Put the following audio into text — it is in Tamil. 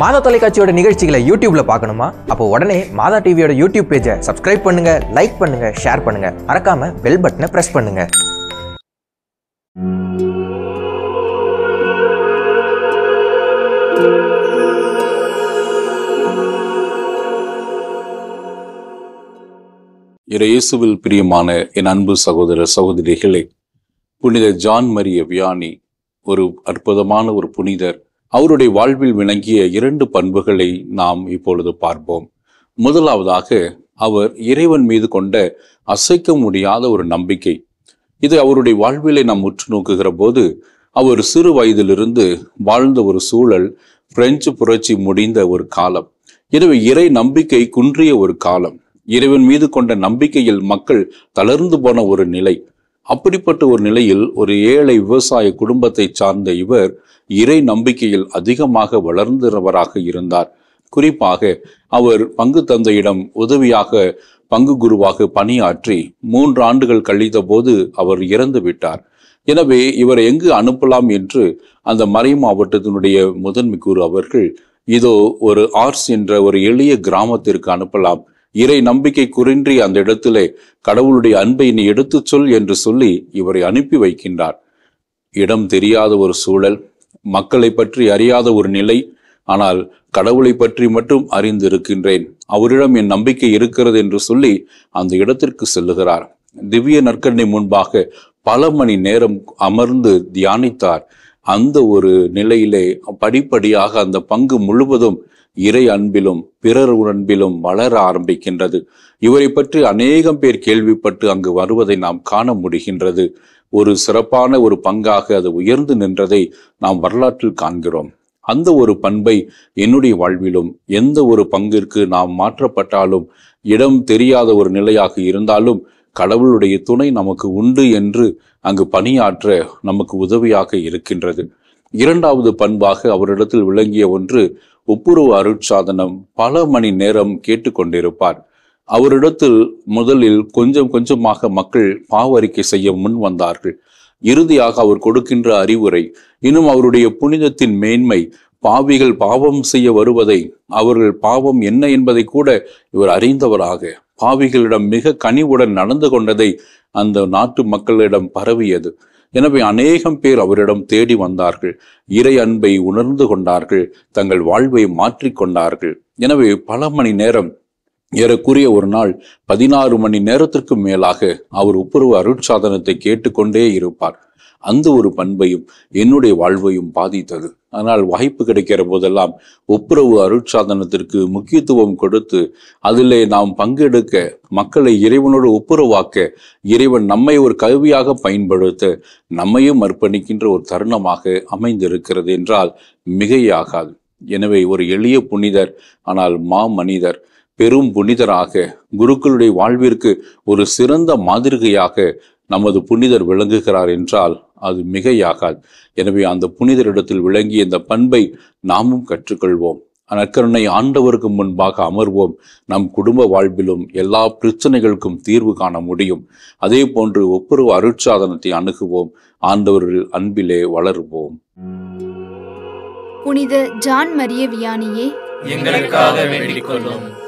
மாதா தொலைக்காட்சியோட நிகழ்ச்சிகளை யூடியூப்ல பார்க்கணுமா அப்போ உடனே மாதா டிவியோட யூடியூப் பேஜை சப்ஸ்கிரைப் பண்ணுங்க லைக் பண்ணுங்க ஷேர் பண்ணுங்க மறக்காம பெல் பட்டனை பிரஸ் பண்ணுங்க இறையேசுவில் பிரியமான என் அன்பு சகோதர சகோதரிகளே புனித ஜான் மரிய வியானி ஒரு அற்புதமான ஒரு புனிதர் அவருடைய வாழ்வில் விளங்கிய இரண்டு பண்புகளை நாம் இப்பொழுது பார்ப்போம் முதலாவதாக அவர் இறைவன் மீது கொண்ட அசைக்க முடியாத ஒரு நம்பிக்கை இது அவருடைய வாழ்விலை நாம் உற்று நோக்குகிற போது அவர் சிறு வயதிலிருந்து வாழ்ந்த ஒரு சூழல் பிரெஞ்சு புரட்சி முடிந்த ஒரு காலம் எனவே இறை நம்பிக்கை குன்றிய ஒரு காலம் இறைவன் மீது கொண்ட நம்பிக்கையில் மக்கள் தளர்ந்து போன ஒரு நிலை அப்படிப்பட்ட ஒரு நிலையில் ஒரு ஏழை விவசாய குடும்பத்தை சார்ந்த இவர் இறை நம்பிக்கையில் அதிகமாக வளர்ந்தவராக இருந்தார் குறிப்பாக அவர் பங்கு தந்தையிடம் உதவியாக பங்கு குருவாக பணியாற்றி மூன்று ஆண்டுகள் கழித்த போது அவர் இறந்து விட்டார் எனவே இவர் எங்கு அனுப்பலாம் என்று அந்த மறை மாவட்டத்தினுடைய முதன்மை குரு அவர்கள் இதோ ஒரு ஆர்ஸ் என்ற ஒரு எளிய கிராமத்திற்கு அனுப்பலாம் இறை நம்பிக்கை குறின்றி அந்த இடத்திலே கடவுளுடைய அன்பை நீ எடுத்துச் சொல் என்று சொல்லி இவரை அனுப்பி வைக்கின்றார் இடம் தெரியாத ஒரு சூழல் மக்களை பற்றி அறியாத ஒரு நிலை ஆனால் கடவுளை பற்றி மட்டும் அறிந்திருக்கின்றேன் அவரிடம் என் நம்பிக்கை இருக்கிறது என்று சொல்லி அந்த இடத்திற்கு செல்லுகிறார் திவ்ய நற்கண்ணை முன்பாக பல மணி நேரம் அமர்ந்து தியானித்தார் அந்த ஒரு நிலையிலே படிப்படியாக அந்த பங்கு முழுவதும் இறை அன்பிலும் பிறர் அன்பிலும் வளர ஆரம்பிக்கின்றது இவரை பற்றி அநேகம் பேர் கேள்விப்பட்டு அங்கு வருவதை நாம் காண முடிகின்றது ஒரு சிறப்பான ஒரு பங்காக அது உயர்ந்து நின்றதை நாம் வரலாற்றில் காண்கிறோம் அந்த ஒரு பண்பை என்னுடைய வாழ்விலும் எந்த ஒரு பங்கிற்கு நாம் மாற்றப்பட்டாலும் இடம் தெரியாத ஒரு நிலையாக இருந்தாலும் கடவுளுடைய துணை நமக்கு உண்டு என்று அங்கு பணியாற்ற நமக்கு உதவியாக இருக்கின்றது இரண்டாவது பண்பாக அவரிடத்தில் விளங்கிய ஒன்று ஒப்புரவு அருட்சாதனம் பல மணி நேரம் கேட்டுக்கொண்டிருப்பார் அவரிடத்தில் முதலில் கொஞ்சம் கொஞ்சமாக மக்கள் பாவறிக்கை செய்ய முன் வந்தார்கள் இறுதியாக அவர் கொடுக்கின்ற அறிவுரை இன்னும் அவருடைய புனிதத்தின் மேன்மை பாவிகள் பாவம் செய்ய வருவதை அவர்கள் பாவம் என்ன என்பதை கூட இவர் அறிந்தவராக பாவிகளிடம் மிக கனிவுடன் நடந்து கொண்டதை அந்த நாட்டு மக்களிடம் பரவியது எனவே அநேகம் பேர் அவரிடம் தேடி வந்தார்கள் இறை அன்பை உணர்ந்து கொண்டார்கள் தங்கள் வாழ்வை மாற்றிக்கொண்டார்கள் எனவே பல மணி நேரம் ஏறக்குரிய ஒரு நாள் பதினாறு மணி நேரத்திற்கு மேலாக அவர் உப்புரவு அருட்சாதனத்தை கேட்டுக்கொண்டே இருப்பார் அந்த ஒரு பண்பையும் என்னுடைய வாழ்வையும் பாதித்தது ஆனால் வாய்ப்பு கிடைக்கிற போதெல்லாம் ஒப்புரவு அருட்சாதனத்திற்கு முக்கியத்துவம் கொடுத்து அதிலே நாம் பங்கெடுக்க மக்களை இறைவனோடு ஒப்புரவாக்க இறைவன் நம்மை ஒரு கல்வியாக பயன்படுத்த நம்மையும் அர்ப்பணிக்கின்ற ஒரு தருணமாக அமைந்திருக்கிறது என்றால் மிகையாகாது எனவே ஒரு எளிய புனிதர் ஆனால் மா மனிதர் பெரும் புனிதராக குருக்களுடைய வாழ்விற்கு ஒரு சிறந்த மாதிரிகையாக நமது புனிதர் விளங்குகிறார் என்றால் அது மிகையாகாது எனவே அந்த புனிதரிடத்தில் விளங்கிய இந்த பண்பை நாமும் கற்றுக்கொள்வோம் நற்கருணை ஆண்டவருக்கு முன்பாக அமர்வோம் நம் குடும்ப வாழ்விலும் எல்லா பிரச்சனைகளுக்கும் தீர்வு காண முடியும் அதே போன்று ஒப்புரவு அருட்சாதனத்தை அணுகுவோம் ஆண்டவர்கள் அன்பிலே வளருவோம் புனித ஜான் மரிய வியானியே எங்களுக்காக வேண்டிக் கொள்ளும்